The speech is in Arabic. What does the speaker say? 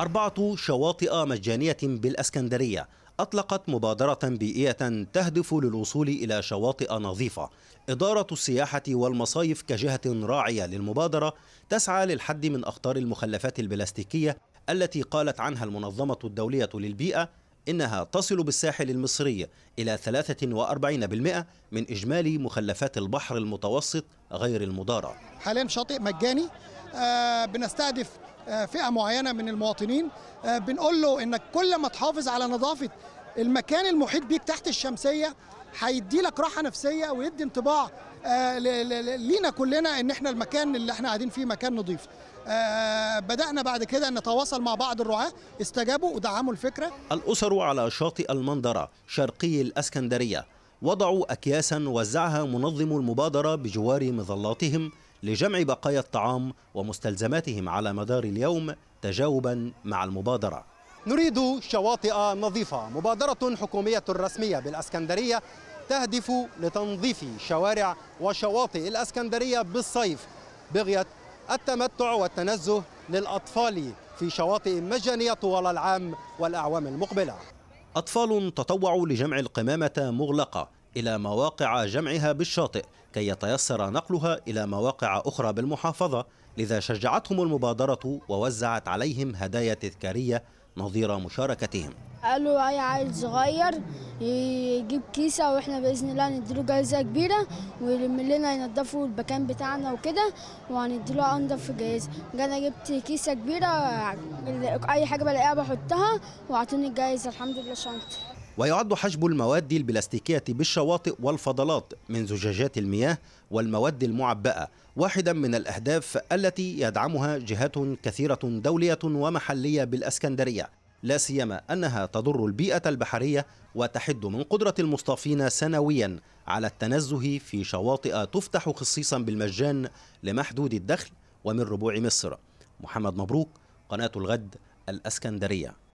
أربعة شواطئ مجانية بالأسكندرية أطلقت مبادرة بيئية تهدف للوصول إلى شواطئ نظيفة إدارة السياحة والمصايف كجهة راعية للمبادرة تسعى للحد من أخطار المخلفات البلاستيكية التي قالت عنها المنظمة الدولية للبيئة إنها تصل بالساحل المصري إلى 43% من إجمالي مخلفات البحر المتوسط غير المدارة. حاليا شاطئ مجاني آه بنستهدف آه، فئه معينه من المواطنين آه، بنقول له انك كل ما تحافظ على نظافه المكان المحيط بيك تحت الشمسيه هيدي لك راحه نفسيه ويدي انطباع آه، لينا كلنا ان احنا المكان اللي احنا قاعدين فيه مكان نظيف بدأنا بعد كده نتواصل مع بعض الرعاة استجابوا ودعموا الفكرة الأسر على شاطئ المنظرة شرقي الأسكندرية وضعوا أكياسا وزعها منظم المبادرة بجوار مظلاتهم لجمع بقايا الطعام ومستلزماتهم على مدار اليوم تجاوبا مع المبادرة نريد شواطئ نظيفة مبادرة حكومية رسمية بالأسكندرية تهدف لتنظيف شوارع وشواطئ الأسكندرية بالصيف بغية التمتع والتنزه للأطفال في شواطئ مجانية طوال العام والأعوام المقبلة أطفال تطوعوا لجمع القمامة مغلقة إلى مواقع جمعها بالشاطئ كي يتيسر نقلها إلى مواقع أخرى بالمحافظة لذا شجعتهم المبادرة ووزعت عليهم هدايا تذكارية نظير مشاركتهم قالوا أي عيل صغير يجيب كيسة وإحنا بإذن الله نديله جائزة كبيرة ويلم لنا ينضفوا المكان بتاعنا وكده وهنديله أنضف جائزة أنا جبت كيسة كبيرة أي حاجة بلاقيها بحطها وأعطوني الجائزة الحمد لله شنطة ويعد حجب المواد البلاستيكية بالشواطئ والفضلات من زجاجات المياه والمواد المعبأة واحدا من الأهداف التي يدعمها جهات كثيرة دولية ومحلية بالأسكندرية لا سيما أنها تضر البيئة البحرية وتحد من قدرة المصطافين سنويا على التنزه في شواطئ تفتح خصيصا بالمجان لمحدود الدخل ومن ربوع مصر محمد مبروك قناة الغد الأسكندرية